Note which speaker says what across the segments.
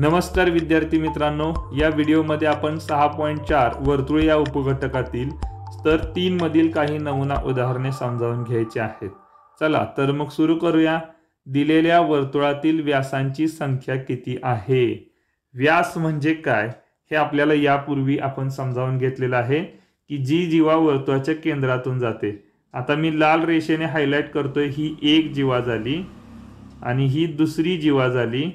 Speaker 1: नमस्कार विद्यार्थी मित्रांनो या व्हिडिओमध्ये आपण सहा पॉईंट चार वर्तुळ या उपघटकातील स्तर तीन मधील काही नमुना उदाहरणे समजावून घ्यायची आहेत चला तर मग सुरू करूया दिलेल्या वर्तुळातील व्यासांची संख्या किती आहे व्यास म्हणजे काय हे आपल्याला यापूर्वी आपण समजावून घेतलेलं आहे की जी जीवा वर्तुळाच्या केंद्रातून जाते आता मी लाल रेषेने हायलाईट करतोय ही एक जीवा झाली आणि ही दुसरी जीवा झाली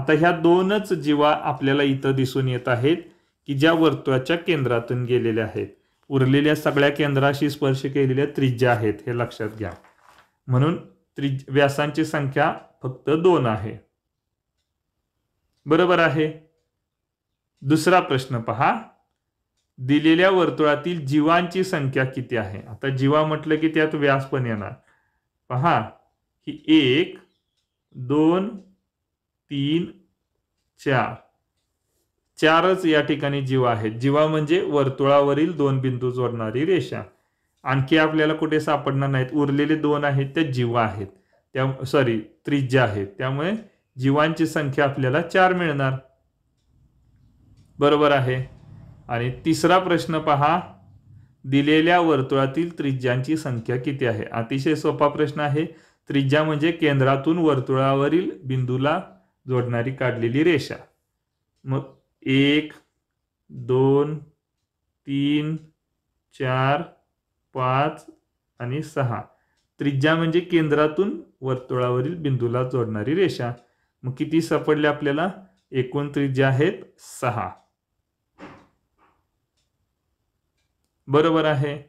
Speaker 1: आता ह्या दोनच जीवा आपल्याला इथं दिसून येत आहेत की ज्या वर्तुळाच्या केंद्रातून गेलेल्या आहेत उरलेल्या सगळ्या केंद्राशी स्पर्श केलेल्या त्रिज्या आहेत हे लक्षात घ्या म्हणून त्रिज व्यासांची संख्या फक्त दोन आहे बरोबर आहे दुसरा प्रश्न पहा दिलेल्या वर्तुळातील जीवांची संख्या किती आहे आता जीवा म्हटलं की त्यात व्यास पण येणार पहा की एक दोन तीन चार चारच या ठिकाणी जीवा आहेत जीवा म्हणजे वर्तुळावरील दोन बिंदू जोडणारी रेषा आणखी आपल्याला कुठे सापडणार नाहीत उरलेले दोन आहेत त्या जीवा आहेत त्या सॉरी त्रिज्या आहेत त्यामुळे जीवांची संख्या आपल्याला चार मिळणार बरोबर आहे आणि तिसरा प्रश्न पहा दिलेल्या वर्तुळातील त्रिज्यांची संख्या किती आहे अतिशय सोपा प्रश्न आहे त्रिज्या म्हणजे केंद्रातून वर्तुळावरील बिंदूला जोडणारी काढलेली रेषा मग एक दोन तीन चार पाच आणि सहा त्रिज्या म्हणजे केंद्रातून वर्तुळावरील बिंदूला जोडणारी रेषा मग किती सापडले आपल्याला एकूण त्रिज्या आहेत सहा बरोबर आहे